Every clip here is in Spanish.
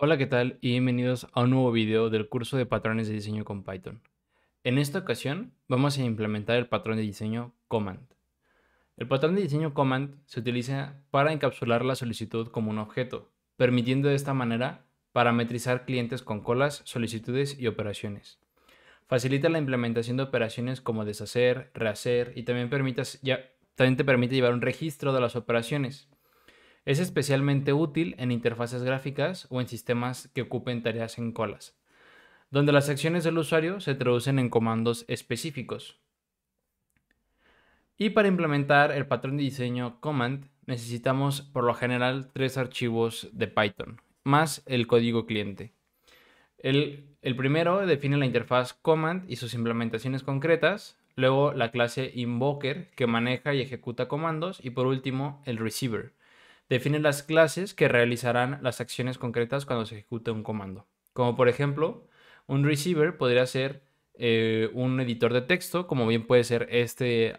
Hola, ¿qué tal? Y bienvenidos a un nuevo video del curso de patrones de diseño con Python. En esta ocasión vamos a implementar el patrón de diseño command. El patrón de diseño command se utiliza para encapsular la solicitud como un objeto, permitiendo de esta manera parametrizar clientes con colas, solicitudes y operaciones. Facilita la implementación de operaciones como deshacer, rehacer y también, también te permite llevar un registro de las operaciones. Es especialmente útil en interfaces gráficas o en sistemas que ocupen tareas en colas, donde las acciones del usuario se traducen en comandos específicos. Y para implementar el patrón de diseño command, necesitamos por lo general tres archivos de Python, más el código cliente. El, primero define la interfaz command y sus implementaciones concretas, luego la clase invoker que maneja y ejecuta comandos y por último el receiver define las clases que realizarán las acciones concretas cuando se ejecute un comando. Como por ejemplo, un receiver podría ser eh, un editor de texto, como bien puede ser este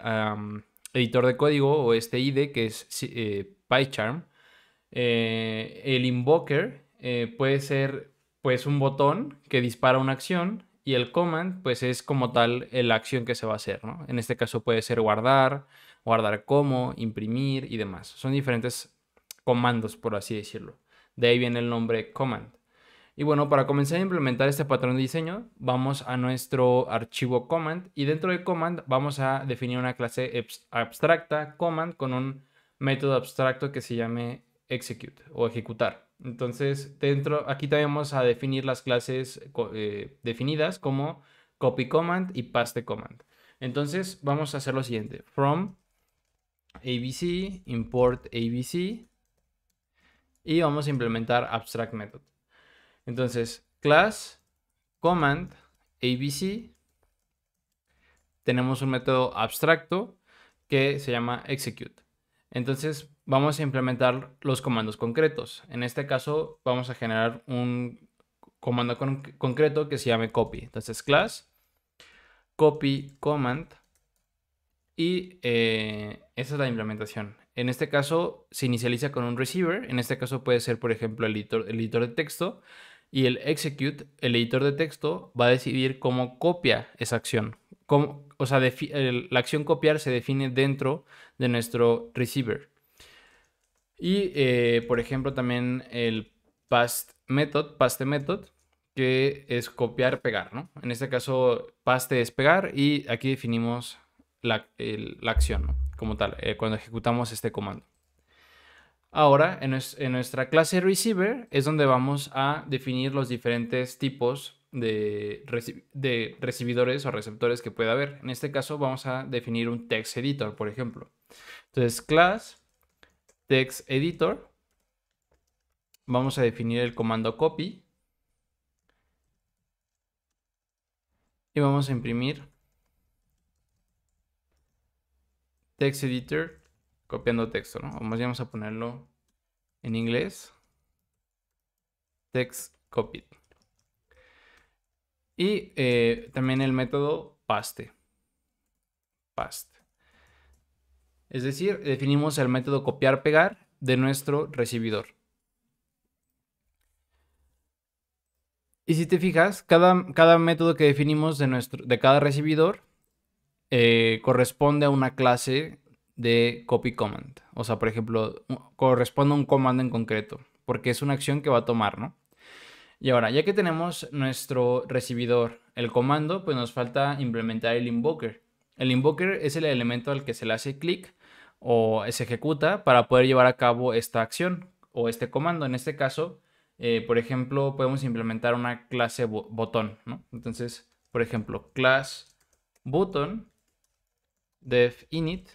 editor de código o este IDE que es eh, PyCharm. Eh, el invoker puede ser pues un botón que dispara una acción y el command pues es como tal la acción que se va a hacer, En este caso puede ser guardar, guardar como, imprimir y demás. Son diferentes comandos, por así decirlo. De ahí viene el nombre command. Y bueno, para comenzar a implementar este patrón de diseño, vamos a nuestro archivo command y dentro de command vamos a definir una clase abstracta command con un método abstracto que se llame execute o ejecutar. Entonces, dentro aquí también vamos a definir las clases eh, definidas como copy command y paste command. Entonces, vamos a hacer lo siguiente: from abc import abc y vamos a implementar abstract method. Entonces, class, command, abc, tenemos un método abstracto que se llama execute. Entonces, vamos a implementar los comandos concretos. En este caso, vamos a generar un comando concreto que se llame copy. Entonces, class, copy command, y eh, esa es la implementación. En este caso se inicializa con un receiver, en este caso puede ser por ejemplo el editor, el editor de texto y el execute, el editor de texto, va a decidir cómo copia esa acción. o sea, la acción copiar se define dentro de nuestro receiver. Y eh, por ejemplo también el past method, paste method, que es copiar, pegar, En este caso paste es pegar y aquí definimos la, acción como tal, eh, cuando ejecutamos este comando. Ahora, en, nuestra clase receiver es donde vamos a definir los diferentes tipos de, de recibidores o receptores que pueda haber. En este caso vamos a definir un text editor, por ejemplo. Entonces, class text editor, vamos a definir el comando copy y vamos a imprimir text editor copiando texto, ¿no? Vamos a ponerlo en inglés. Text copied. Y eh, también el método paste. Paste. Es decir, definimos el método copiar-pegar de nuestro recibidor. Y si te fijas, cada, cada método que definimos de, nuestro, de cada recibidor eh, corresponde a una clase de copy command. O sea, por ejemplo, corresponde a un comando en concreto, porque es una acción que va a tomar, ¿no? Y ahora, ya que tenemos nuestro recibidor, el comando, pues nos falta implementar el invoker. El invoker es el elemento al que se le hace clic o se ejecuta para poder llevar a cabo esta acción o este comando. En este caso, eh, por ejemplo, podemos implementar una clase botón, ¿no? Entonces, por ejemplo, class button def init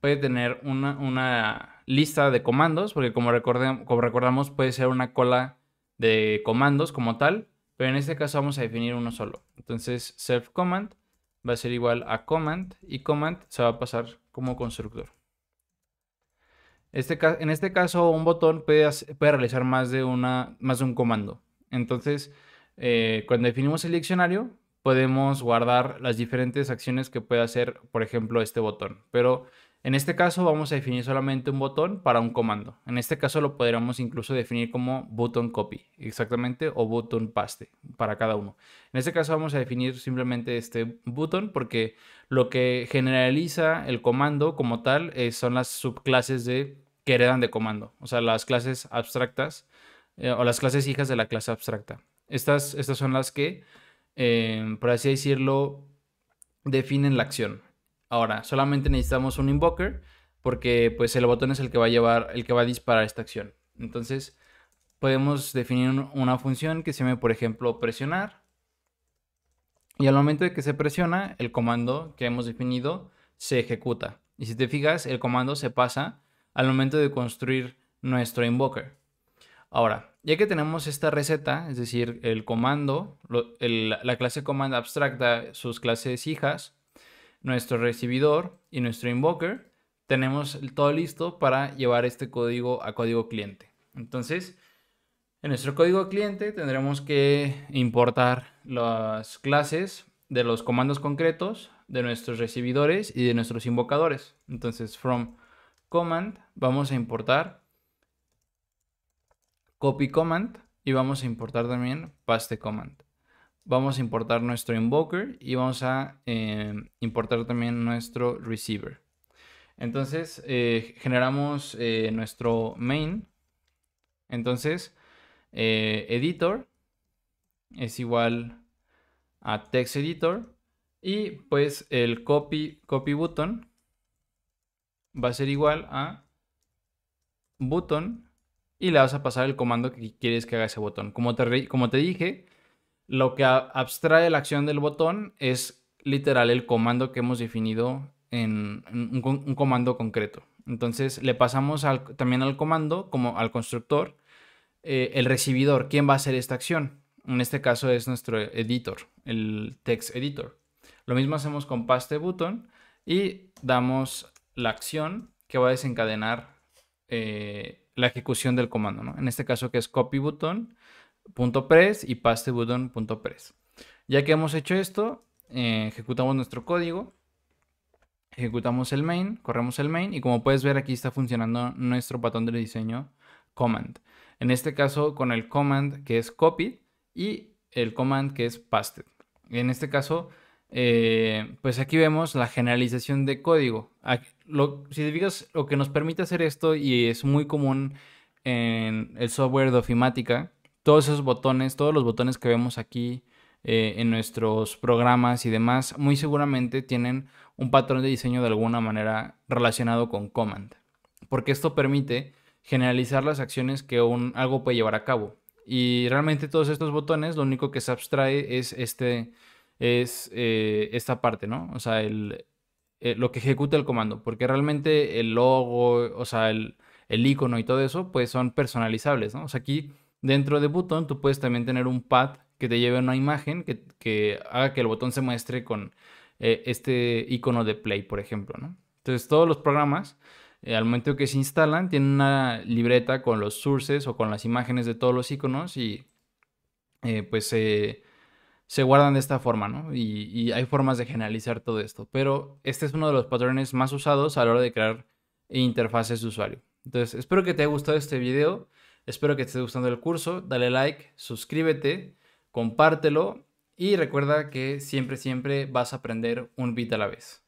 puede tener una, lista de comandos, porque como, recordamos puede ser una cola de comandos como tal, pero en este caso vamos a definir uno solo. Entonces self command va a ser igual a command y command se va a pasar como constructor. Este, en este caso, un botón puede, realizar más de, una, más de un comando. Entonces, eh, cuando definimos el diccionario, podemos guardar las diferentes acciones que puede hacer, por ejemplo, este botón. Pero en este caso vamos a definir solamente un botón para un comando. En este caso lo podríamos incluso definir como button copy, exactamente, o button paste para cada uno. En este caso vamos a definir simplemente este botón porque lo que generaliza el comando como tal eh, son las subclases de que heredan de comando, o sea, las clases abstractas eh, o las clases hijas de la clase abstracta. Estas, estas son las que Em, por así decirlo, definen la acción. Ahora, solamente necesitamos un invoker porque pues el botón es el que va a llevar, el que va a disparar esta acción. Entonces, podemos definir una función que se llame, por ejemplo, presionar. Y al momento de que se presiona, el comando que hemos definido se ejecuta. Y si te fijas, el comando se pasa al momento de construir nuestro invoker. Ahora, ya que tenemos esta receta, es decir, el comando, la clase comando abstracta, sus clases hijas, nuestro recibidor y nuestro invoker, tenemos todo listo para llevar este código a código cliente. Entonces, en nuestro código cliente tendremos que importar las clases de los comandos concretos, de nuestros recibidores y de nuestros invocadores. Entonces, from command vamos a importar copy command y vamos a importar también paste command. Vamos a importar nuestro invoker y vamos a em, importar también nuestro receiver. Entonces eh, generamos eh, nuestro main. Entonces eh, editor es igual a text editor y pues el copy, copy button va a ser igual a button y le vas a pasar el comando que quieres que haga ese botón. Como te, como te dije, lo que abstrae la acción del botón es literal el comando que hemos definido en, un, comando concreto. Entonces le pasamos también al comando, como al constructor, eh, el recibidor, quién va a hacer esta acción. En este caso es nuestro editor, el text editor. Lo mismo hacemos con paste button y damos la acción que va a desencadenar eh, la ejecución del comando, ¿no? En este caso que es copy press y paste press. Ya que hemos hecho esto, eh, ejecutamos nuestro código, ejecutamos el main, corremos el main y como puedes ver aquí está funcionando nuestro patrón de diseño command. En este caso con el command que es copy y el command que es pasted. En este caso eh, pues aquí vemos la generalización de código. lo, si te lo que nos permite hacer esto, y es muy común en el software de ofimática, todos esos botones, todos los botones que vemos aquí eh, en nuestros programas y demás, muy seguramente tienen un patrón de diseño de alguna manera relacionado con command. Porque esto permite generalizar las acciones que un, algo puede llevar a cabo. Y realmente todos estos botones, lo único que se abstrae es este es eh, esta parte, ¿no? O sea, el, eh, lo que ejecuta el comando, porque realmente el logo, o sea, el, icono y todo eso, pues son personalizables, ¿no? O sea, aquí dentro de botón tú puedes también tener un pad que te lleve una imagen que, haga que el botón se muestre con eh, este icono de play, por ejemplo, ¿no? Entonces todos los programas, al momento que se instalan, tienen una libreta con los sources o con las imágenes de todos los iconos y pues se se guardan de esta forma, ¿no? Y, hay formas de generalizar todo esto, pero este es uno de los patrones más usados a la hora de crear interfaces de usuario. Entonces, espero que te haya gustado este video, espero que te esté gustando el curso, dale like, suscríbete, compártelo y recuerda que siempre, siempre vas a aprender un bit a la vez.